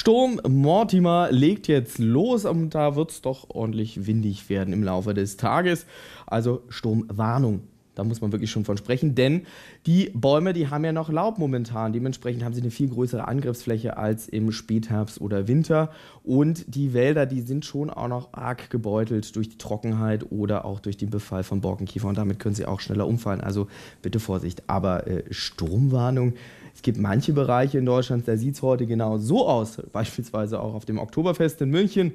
Sturm Mortimer legt jetzt los und da wird es doch ordentlich windig werden im Laufe des Tages. Also Sturmwarnung da muss man wirklich schon von sprechen, denn die Bäume, die haben ja noch Laub momentan. Dementsprechend haben sie eine viel größere Angriffsfläche als im Spätherbst oder Winter. Und die Wälder, die sind schon auch noch arg gebeutelt durch die Trockenheit oder auch durch den Befall von Borkenkiefer Und damit können sie auch schneller umfallen. Also bitte Vorsicht. Aber äh, Sturmwarnung, es gibt manche Bereiche in Deutschland, da sieht es heute genau so aus, beispielsweise auch auf dem Oktoberfest in München.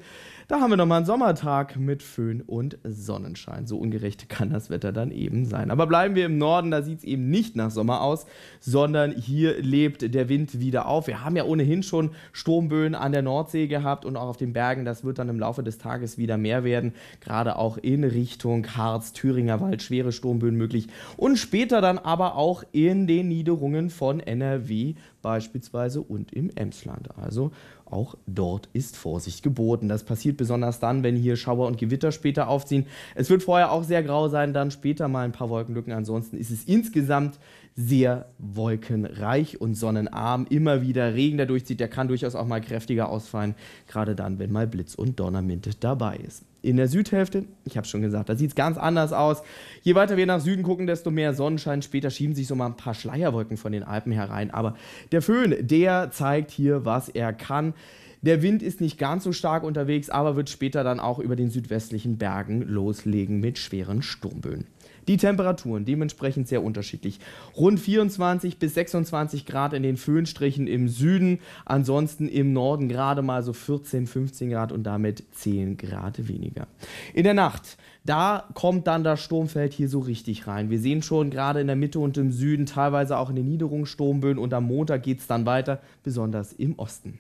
Da haben wir nochmal einen Sommertag mit Föhn und Sonnenschein. So ungerecht kann das Wetter dann eben sein. Aber bleiben wir im Norden, da sieht es eben nicht nach Sommer aus, sondern hier lebt der Wind wieder auf. Wir haben ja ohnehin schon Sturmböen an der Nordsee gehabt und auch auf den Bergen. Das wird dann im Laufe des Tages wieder mehr werden, gerade auch in Richtung Harz, Thüringer Wald, schwere Sturmböen möglich. Und später dann aber auch in den Niederungen von NRW. NRW beispielsweise und im Emsland. Also auch dort ist Vorsicht geboten. Das passiert besonders dann, wenn hier Schauer und Gewitter später aufziehen. Es wird vorher auch sehr grau sein, dann später mal ein paar Wolkenlücken. Ansonsten ist es insgesamt sehr wolkenreich und sonnenarm. Immer wieder Regen, der durchzieht, der kann durchaus auch mal kräftiger ausfallen, gerade dann, wenn mal Blitz und Donnermint dabei ist in der Südhälfte, ich habe schon gesagt, da sieht es ganz anders aus. Je weiter wir nach Süden gucken, desto mehr Sonnenschein. Später schieben sich so mal ein paar Schleierwolken von den Alpen herein. Aber der Föhn, der zeigt hier, was er kann. Der Wind ist nicht ganz so stark unterwegs, aber wird später dann auch über den südwestlichen Bergen loslegen mit schweren Sturmböen. Die Temperaturen dementsprechend sehr unterschiedlich. Rund 24 bis 26 Grad in den Föhnstrichen im Süden, ansonsten im Norden gerade mal so 14, 15 Grad und damit 10 Grad weniger. In der Nacht, da kommt dann das Sturmfeld hier so richtig rein. Wir sehen schon gerade in der Mitte und im Süden, teilweise auch in den Niederungen Sturmböen und am Montag geht es dann weiter, besonders im Osten.